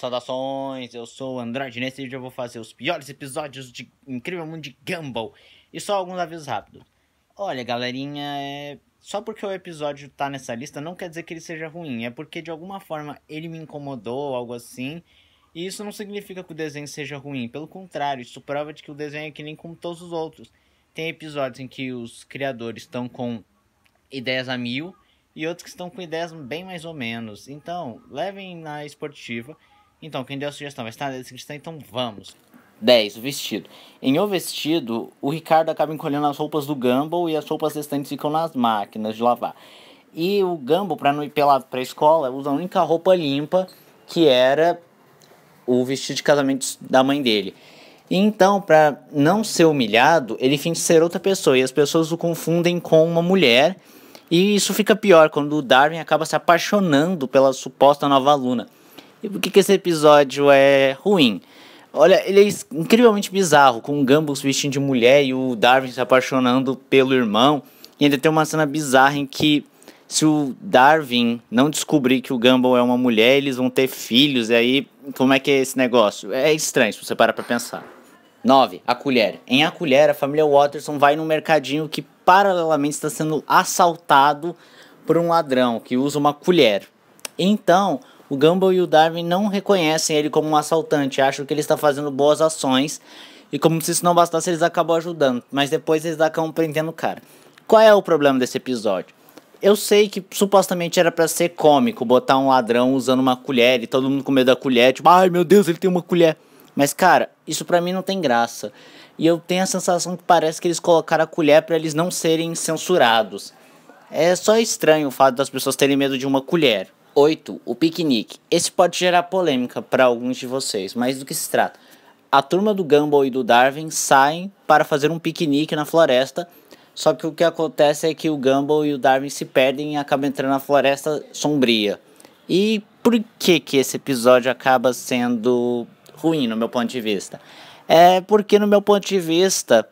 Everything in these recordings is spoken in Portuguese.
Saudações, eu sou o Andrade. Nesse vídeo eu vou fazer os piores episódios de Incrível Mundo de Gumball. E só alguns avisos rápidos. Olha, galerinha, é... só porque o episódio tá nessa lista não quer dizer que ele seja ruim. É porque de alguma forma ele me incomodou, algo assim. E isso não significa que o desenho seja ruim. Pelo contrário, isso prova de que o desenho é que nem como todos os outros. Tem episódios em que os criadores estão com ideias a mil e outros que estão com ideias bem mais ou menos. Então, levem na esportiva então, quem deu a sugestão vai estar nesse cristã, então vamos. 10. O vestido. Em O Vestido, o Ricardo acaba encolhendo as roupas do Gumball e as roupas restantes ficam nas máquinas de lavar. E o Gumball, para não ir pela, pra escola, usa a única roupa limpa que era o vestido de casamento da mãe dele. E então, para não ser humilhado, ele finge ser outra pessoa e as pessoas o confundem com uma mulher. E isso fica pior quando o Darwin acaba se apaixonando pela suposta nova aluna. E por que, que esse episódio é ruim? Olha, ele é incrivelmente bizarro, com o Gumball vestindo de mulher e o Darwin se apaixonando pelo irmão. E ainda tem uma cena bizarra em que se o Darwin não descobrir que o Gumball é uma mulher, eles vão ter filhos, e aí como é que é esse negócio? É estranho se você parar pra pensar. 9. A colher. Em A Colher, a família Watterson vai num mercadinho que paralelamente está sendo assaltado por um ladrão que usa uma colher. Então, o Gumball e o Darwin não reconhecem ele como um assaltante, acham que ele está fazendo boas ações e como se isso não bastasse, eles acabam ajudando, mas depois eles acabam prendendo o cara. Qual é o problema desse episódio? Eu sei que supostamente era para ser cômico, botar um ladrão usando uma colher e todo mundo com medo da colher, tipo, ai meu Deus, ele tem uma colher. Mas cara, isso para mim não tem graça. E eu tenho a sensação que parece que eles colocaram a colher para eles não serem censurados. É só estranho o fato das pessoas terem medo de uma colher. 8. O piquenique. Esse pode gerar polêmica para alguns de vocês, mas do que se trata? A turma do Gumball e do Darwin saem para fazer um piquenique na floresta, só que o que acontece é que o Gumball e o Darwin se perdem e acabam entrando na floresta sombria. E por que, que esse episódio acaba sendo ruim, no meu ponto de vista? É porque, no meu ponto de vista,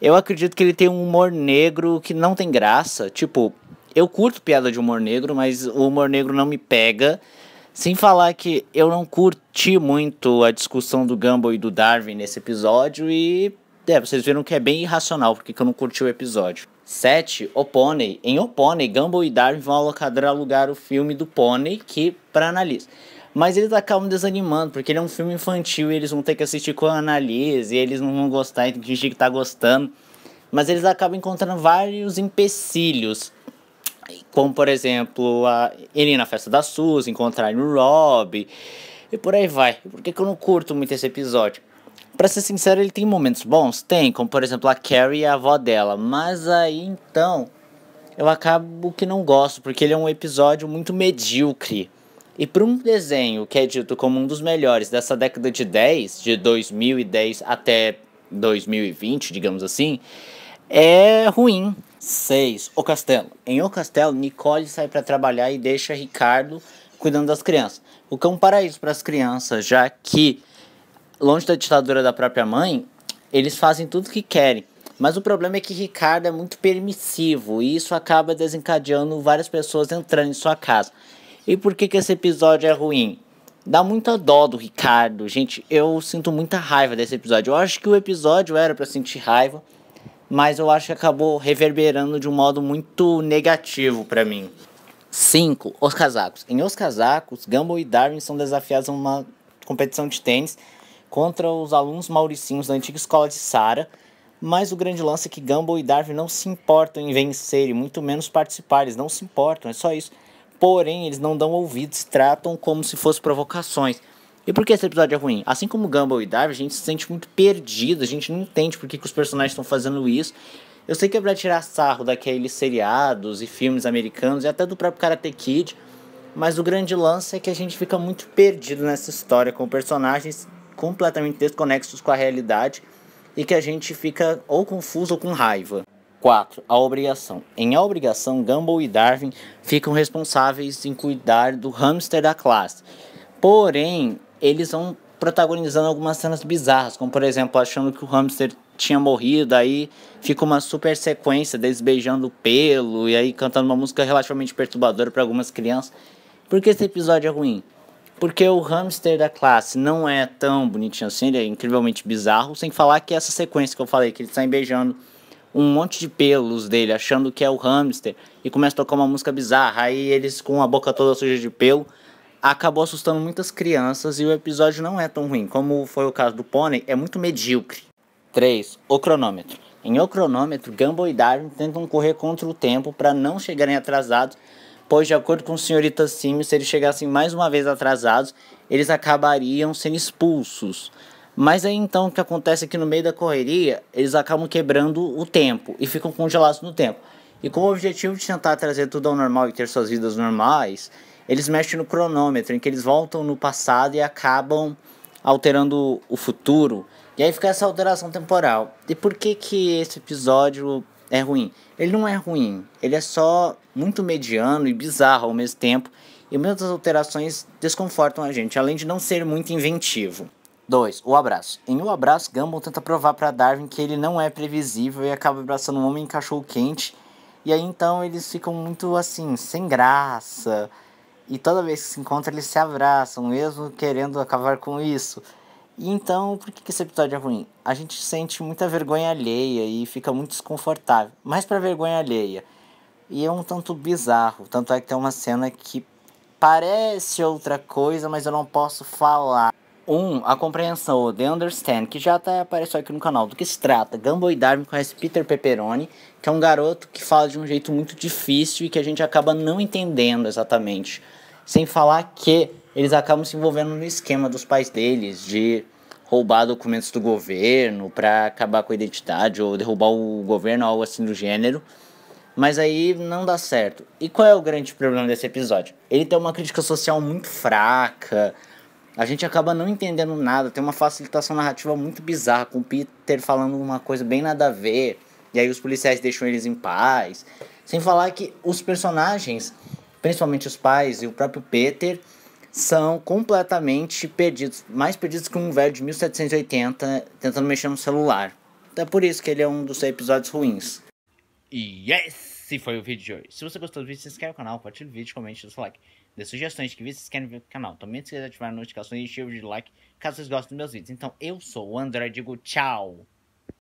eu acredito que ele tem um humor negro que não tem graça. Tipo, eu curto piada de humor negro, mas o humor negro não me pega. Sem falar que eu não curti muito a discussão do Gumball e do Darwin nesse episódio e é, vocês viram que é bem irracional porque eu não curti o episódio. 7. O Pônei. Em O Pônei, Gumball e Darwin vão alugar o filme do Pônei que para analisa. Mas eles acabam desanimando, porque ele é um filme infantil e eles vão ter que assistir com a analise, e eles não vão gostar e tem que fingir que tá gostando. Mas eles acabam encontrando vários empecilhos como por exemplo a, ele na festa da Suzy, encontrar o Rob e por aí vai. Por que, que eu não curto muito esse episódio? Pra ser sincero, ele tem momentos bons? Tem, como por exemplo a Carrie e a avó dela, mas aí então eu acabo que não gosto, porque ele é um episódio muito medíocre. E para um desenho que é dito como um dos melhores dessa década de 10, de 2010 até 2020, digamos assim, é ruim. 6. O Castelo. Em O Castelo, Nicole sai para trabalhar e deixa Ricardo cuidando das crianças. O que é um paraíso para as crianças, já que, longe da ditadura da própria mãe, eles fazem tudo o que querem. Mas o problema é que Ricardo é muito permissivo e isso acaba desencadeando várias pessoas entrando em sua casa. E por que, que esse episódio é ruim? Dá muita dó do Ricardo, gente. Eu sinto muita raiva desse episódio. Eu acho que o episódio era para sentir raiva, mas eu acho que acabou reverberando de um modo muito negativo para mim. 5. Os casacos. Em Os Casacos, Gumball e Darwin são desafiados a uma competição de tênis contra os alunos mauricinhos da antiga escola de Sara, mas o grande lance é que Gumball e Darwin não se importam em vencer e muito menos participar, eles não se importam, é só isso. Porém, eles não dão ouvidos, tratam como se fossem provocações. E por que esse episódio é ruim? Assim como Gumball e Darwin, a gente se sente muito perdido, a gente não entende por que, que os personagens estão fazendo isso. Eu sei que é pra tirar sarro daqueles seriados e filmes americanos e até do próprio Karate Kid, mas o grande lance é que a gente fica muito perdido nessa história com personagens completamente desconexos com a realidade e que a gente fica ou confuso ou com raiva. 4. A obrigação. Em A Obrigação, Gumball e Darwin ficam responsáveis em cuidar do hamster da classe. Porém, eles vão protagonizando algumas cenas bizarras, como por exemplo, achando que o hamster tinha morrido, aí fica uma super sequência deles beijando o pelo e aí cantando uma música relativamente perturbadora para algumas crianças. Por que esse episódio é ruim? Porque o hamster da classe não é tão bonitinho assim, ele é incrivelmente bizarro, sem falar que essa sequência que eu falei, que eles saem beijando um monte de pelos dele, achando que é o hamster, e começa a tocar uma música bizarra, aí eles com a boca toda suja de pelo acabou assustando muitas crianças e o episódio não é tão ruim. Como foi o caso do pônei, é muito medíocre. 3. O cronômetro. Em O Cronômetro, Gumball e Darwin tentam correr contra o tempo para não chegarem atrasados, pois, de acordo com o senhorita Sims, se eles chegassem mais uma vez atrasados, eles acabariam sendo expulsos. Mas aí então o que acontece é que no meio da correria, eles acabam quebrando o tempo e ficam congelados no tempo. E com o objetivo de tentar trazer tudo ao normal e ter suas vidas normais, eles mexem no cronômetro, em que eles voltam no passado e acabam alterando o futuro. E aí fica essa alteração temporal. E por que que esse episódio é ruim? Ele não é ruim, ele é só muito mediano e bizarro ao mesmo tempo. E muitas alterações desconfortam a gente, além de não ser muito inventivo. 2. O abraço. Em O Abraço, Gumball tenta provar para Darwin que ele não é previsível e acaba abraçando um homem cachorro quente. E aí então eles ficam muito assim, sem graça. E toda vez que se encontram, eles se abraçam, mesmo querendo acabar com isso. E então, por que esse episódio é ruim? A gente sente muita vergonha alheia e fica muito desconfortável. Mais para vergonha alheia. E é um tanto bizarro. Tanto é que tem uma cena que parece outra coisa, mas eu não posso falar. 1. A compreensão, o The Understand, que já tá, apareceu aqui no canal. Do que se trata? Gumball e Darwin conhece Peter Pepperoni, que é um garoto que fala de um jeito muito difícil e que a gente acaba não entendendo exatamente. Sem falar que eles acabam se envolvendo no esquema dos pais deles, de roubar documentos do governo para acabar com a identidade ou derrubar o governo, algo assim do gênero. Mas aí não dá certo. E qual é o grande problema desse episódio? Ele tem uma crítica social muito fraca, a gente acaba não entendendo nada. Tem uma facilitação narrativa muito bizarra, com o Peter falando uma coisa bem nada a ver, e aí os policiais deixam eles em paz. Sem falar que os personagens, principalmente os pais e o próprio Peter, são completamente perdidos mais perdidos que um velho de 1780 tentando mexer no celular. Então é por isso que ele é um dos episódios ruins. E esse foi o vídeo de hoje. Se você gostou do vídeo, se inscreve no canal, compartilhe o vídeo, comente e like Dê sugestões de que vídeos vocês querem ver no canal. Também não esqueça de ativar as notificações e deixar o de like caso vocês gostem dos meus vídeos. Então eu sou o André, digo tchau!